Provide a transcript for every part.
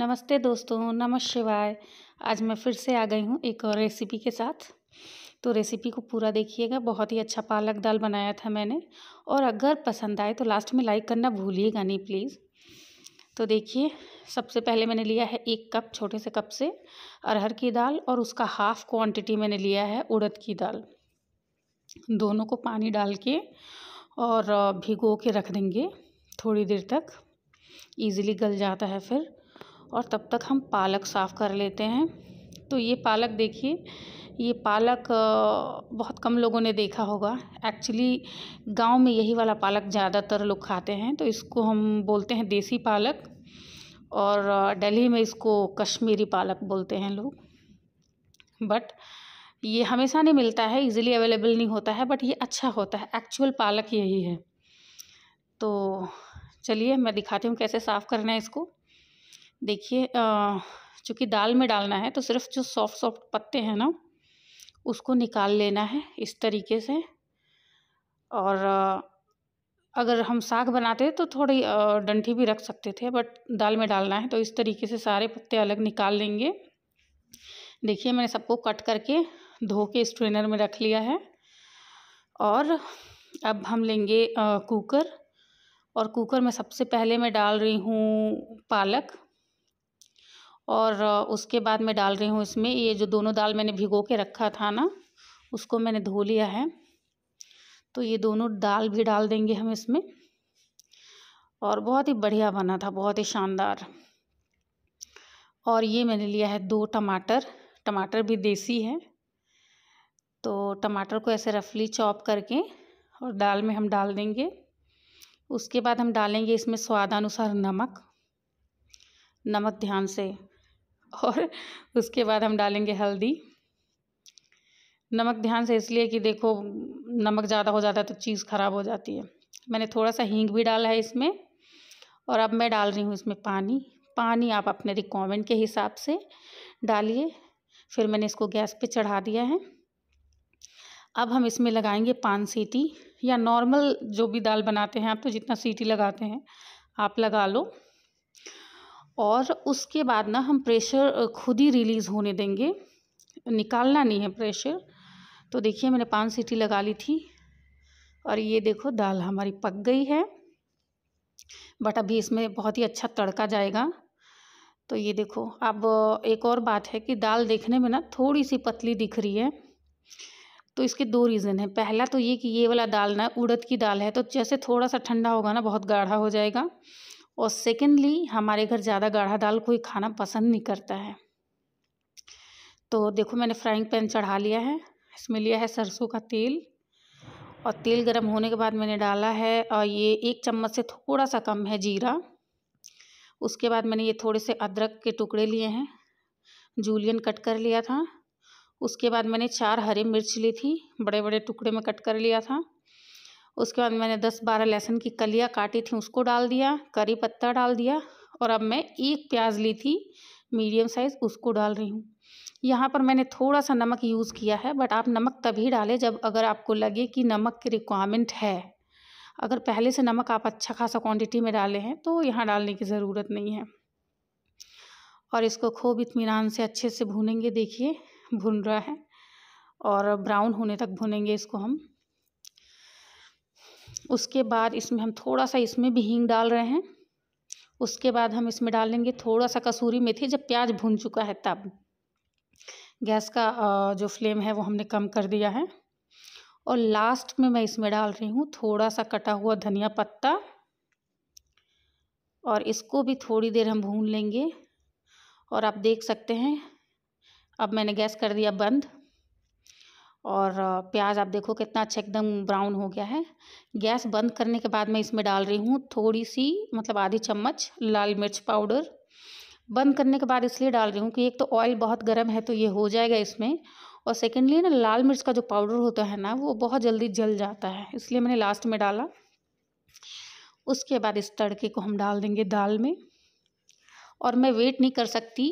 नमस्ते दोस्तों नमः शिवाय आज मैं फिर से आ गई हूँ एक और रेसिपी के साथ तो रेसिपी को पूरा देखिएगा बहुत ही अच्छा पालक दाल बनाया था मैंने और अगर पसंद आए तो लास्ट में लाइक करना भूलिएगा नहीं प्लीज़ तो देखिए सबसे पहले मैंने लिया है एक कप छोटे से कप से अरहर की दाल और उसका हाफ क्वान्टिटी मैंने लिया है उड़द की दाल दोनों को पानी डाल के और भिगो के रख देंगे थोड़ी देर तक ईज़िली गल जाता है फिर और तब तक हम पालक साफ़ कर लेते हैं तो ये पालक देखिए ये पालक बहुत कम लोगों ने देखा होगा एक्चुअली गांव में यही वाला पालक ज़्यादातर लोग खाते हैं तो इसको हम बोलते हैं देसी पालक और दिल्ली में इसको कश्मीरी पालक बोलते हैं लोग बट ये हमेशा नहीं मिलता है इजीली अवेलेबल नहीं होता है बट ये अच्छा होता है एक्चुअल पालक यही है तो चलिए मैं दिखाती हूँ कैसे साफ़ करना है इसको देखिए चूँकि दाल में डालना है तो सिर्फ जो सॉफ्ट सॉफ्ट पत्ते हैं ना उसको निकाल लेना है इस तरीके से और अगर हम साग बनाते तो थोड़ी डंठी भी रख सकते थे बट दाल में डालना है तो इस तरीके से सारे पत्ते अलग निकाल लेंगे देखिए मैंने सबको कट करके धो के स्ट्रेनर में रख लिया है और अब हम लेंगे कुकर और कुकर में सबसे पहले मैं डाल रही हूँ पालक और उसके बाद मैं डाल रही हूँ इसमें ये जो दोनों दाल मैंने भिगो के रखा था ना उसको मैंने धो लिया है तो ये दोनों दाल भी डाल देंगे हम इसमें और बहुत ही बढ़िया बना था बहुत ही शानदार और ये मैंने लिया है दो टमाटर टमाटर भी देसी है तो टमाटर को ऐसे रफली चॉप करके और दाल में हम डाल देंगे उसके बाद हम डालेंगे इसमें स्वादानुसार नमक नमक ध्यान से और उसके बाद हम डालेंगे हल्दी नमक ध्यान से इसलिए कि देखो नमक ज़्यादा हो जाता है तो चीज़ ख़राब हो जाती है मैंने थोड़ा सा हींग भी डाला है इसमें और अब मैं डाल रही हूँ इसमें पानी पानी आप अपने रिक्वायरमेंट के हिसाब से डालिए फिर मैंने इसको गैस पे चढ़ा दिया है अब हम इसमें लगाएंगे पान सीटी या नॉर्मल जो भी दाल बनाते हैं आप तो जितना सीटी लगाते हैं आप लगा लो और उसके बाद ना हम प्रेशर खुद ही रिलीज़ होने देंगे निकालना नहीं है प्रेशर तो देखिए मैंने पाँच सीटी लगा ली थी और ये देखो दाल हमारी पक गई है बट अभी इसमें बहुत ही अच्छा तड़का जाएगा तो ये देखो अब एक और बात है कि दाल देखने में ना थोड़ी सी पतली दिख रही है तो इसके दो रीज़न है पहला तो ये कि ये वाला दाल ना उड़द की दाल है तो जैसे थोड़ा सा ठंडा होगा ना बहुत गाढ़ा हो जाएगा और सेकेंडली हमारे घर ज़्यादा गाढ़ा दाल कोई खाना पसंद नहीं करता है तो देखो मैंने फ्राइंग पैन चढ़ा लिया है इसमें लिया है सरसों का तेल और तेल गर्म होने के बाद मैंने डाला है और ये एक चम्मच से थोड़ा सा कम है जीरा उसके बाद मैंने ये थोड़े से अदरक के टुकड़े लिए हैं जूलियन कट कर लिया था उसके बाद मैंने चार हरी मिर्च ली थी बड़े बड़े टुकड़े में कट कर लिया था उसके बाद मैंने दस बारह लहसुन की कलियाँ काटी थी उसको डाल दिया करी पत्ता डाल दिया और अब मैं एक प्याज ली थी मीडियम साइज़ उसको डाल रही हूँ यहाँ पर मैंने थोड़ा सा नमक यूज़ किया है बट आप नमक तभी डालें जब अगर आपको लगे कि नमक की रिक्वायरमेंट है अगर पहले से नमक आप अच्छा खासा क्वांटिटी में डाले हैं तो यहाँ डालने की ज़रूरत नहीं है और इसको खूब इतमान से अच्छे से भूनेंगे देखिए भुन रहा है और ब्राउन होने तक भुनेंगे इसको हम उसके बाद इसमें हम थोड़ा सा इसमें भी हींग डाल रहे हैं उसके बाद हम इसमें डाल लेंगे थोड़ा सा कसूरी मेथी जब प्याज भून चुका है तब गैस का जो फ्लेम है वो हमने कम कर दिया है और लास्ट में मैं इसमें डाल रही हूँ थोड़ा सा कटा हुआ धनिया पत्ता और इसको भी थोड़ी देर हम भून लेंगे और आप देख सकते हैं अब मैंने गैस कर दिया बंद और प्याज आप देखो कितना अच्छा एकदम ब्राउन हो गया है गैस बंद करने के बाद मैं इसमें डाल रही हूँ थोड़ी सी मतलब आधी चम्मच लाल मिर्च पाउडर बंद करने के बाद इसलिए डाल रही हूँ कि एक तो ऑयल बहुत गर्म है तो ये हो जाएगा इसमें और सेकेंडली ना लाल मिर्च का जो पाउडर होता है ना वो बहुत जल्दी जल जाता है इसलिए मैंने लास्ट में डाला उसके बाद इस तड़के को हम डाल देंगे दाल में और मैं वेट नहीं कर सकती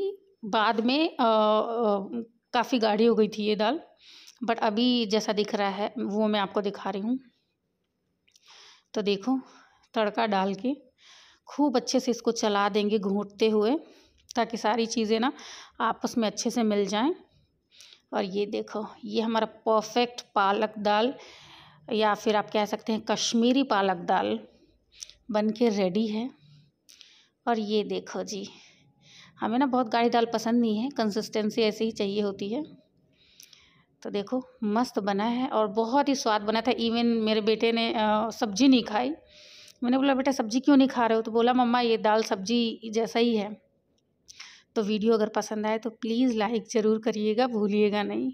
बाद में काफ़ी गाढ़ी हो गई थी ये दाल बट अभी जैसा दिख रहा है वो मैं आपको दिखा रही हूँ तो देखो तड़का डाल के खूब अच्छे से इसको चला देंगे घूटते हुए ताकि सारी चीज़ें ना आपस में अच्छे से मिल जाएं और ये देखो ये हमारा परफेक्ट पालक दाल या फिर आप कह सकते हैं कश्मीरी पालक दाल बन के रेडी है और ये देखो जी हमें ना बहुत गाढ़ी दाल पसंद नहीं है कंसिस्टेंसी ऐसे ही चाहिए होती है तो देखो मस्त बना है और बहुत ही स्वाद बना था इवन मेरे बेटे ने सब्जी नहीं खाई मैंने बोला बेटा सब्जी क्यों नहीं खा रहे हो तो बोला मम्मा ये दाल सब्जी जैसा ही है तो वीडियो अगर पसंद आए तो प्लीज़ लाइक ज़रूर करिएगा भूलिएगा नहीं